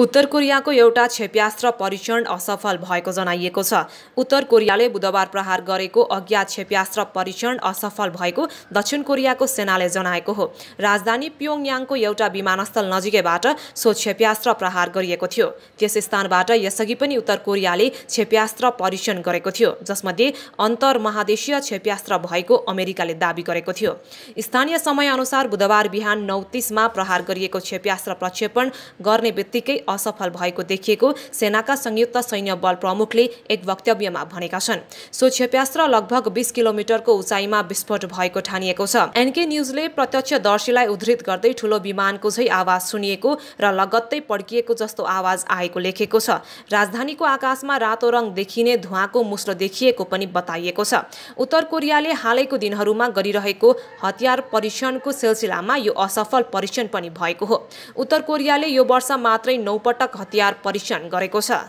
उत्तर कोरियाको एउटा क्षेप्यास्त्र परीक्षण असफल भएको जनाइएको छ उत्तर कोरियाले बुधबार प्रहार गरेको अज्ञात क्षेप्यास्त्र परीक्षण असफल भएको दक्षिण कोरियाको सेनाले जनाएको हो राजधानी प्योङयाङको एउटा विमानस्थल नजिकैबाट सो क्षेप्यास्त्र प्रहार गरिएको थियो त्यस स्थानबाट यसअघि पनि उत्तर कोरियाले क्षेप्यास्त्र परीक्षण गरेको थियो जसमध्ये अन्तर महादेशीय क्षेप्यास्त्र भएको अमेरिकाले दावी गरेको थियो स्थानीय समयअनुसार बुधबार बिहान नौतिसमा प्रहार गरिएको क्षेप्यास्त्र प्रक्षेपण गर्ने बित्तिकै असफल भएको देखिएको सेनाका संयुक्त सैन्य बल प्रमुखले एक वक्तव्यमा भनेका छन् सो क्षेप्यास्त्र लगभग बिस किलोमिटरको उचाइमा विस्फोट भएको ठानिएको छ एनके न्युजले प्रत्यक्षदर्शीलाई उद्धित गर्दै ठूलो विमानको झै आवाज सुनिएको र लगत्तै पड्किएको जस्तो आवाज आएको लेखेको छ राजधानीको आकाशमा रातो रङ देखिने धुवाको मुस्लो देखिएको पनि बताइएको छ उत्तर कोरियाले हालैको दिनहरूमा गरिरहेको हतियार परीक्षणको सिलसिलामा यो असफल परीक्षण पनि भएको हो उत्तर कोरियाले यो वर्ष मात्रै नौ पटक हतियार परीक्षण गरेको छ